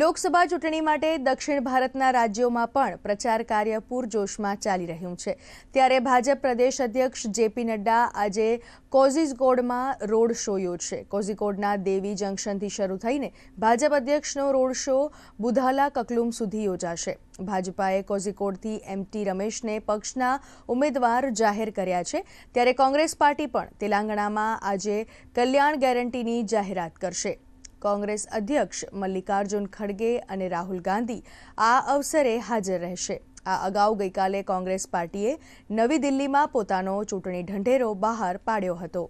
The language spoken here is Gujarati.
लोकसभा ચૂંટણી માટે દક્ષિણ ભારતના રાજ્યોમાં પણ પ્રચાર કાર્ય પૂર જોશમાં ચાલી રહ્યું છે ત્યારે ભાજપ પ્રદેશ અધ્યક્ષ જેપી નડ्डा આજે કોઝિકોડમાં રોડ શો યોયો છે કોઝિકોડના દેવી જંકશનથી શરૂ થઈને ભાજપ અધ્યક્ષનો રોડ શો બુધાલા કકલુમ સુધી યોજાશે ભાજપાએ કોઝિકોડથી એમટી રમેશને પક્ષના ઉમેદવાર જાહેર કર્યા છે ત્યારે કોંગ્રેસ પાર્ટી પણ તેલંગણામાં આજે કલ્યાણ ગેરંટીની જાહેરાત કરશે કોંગ્રેસ અધ્યક્ષ મલ્લિકાર્જુન ખડગે અને રાહુલ ગાંધી આ અવસરે હાજર રહેશે આ અગાઉ ગઈકાલે કોંગ્રેસ પાર્ટીએ નવી દિલ્હીમાં પોતાનો ચૂંટણી ઢંઢેરો બહાર પાડ્યો હતો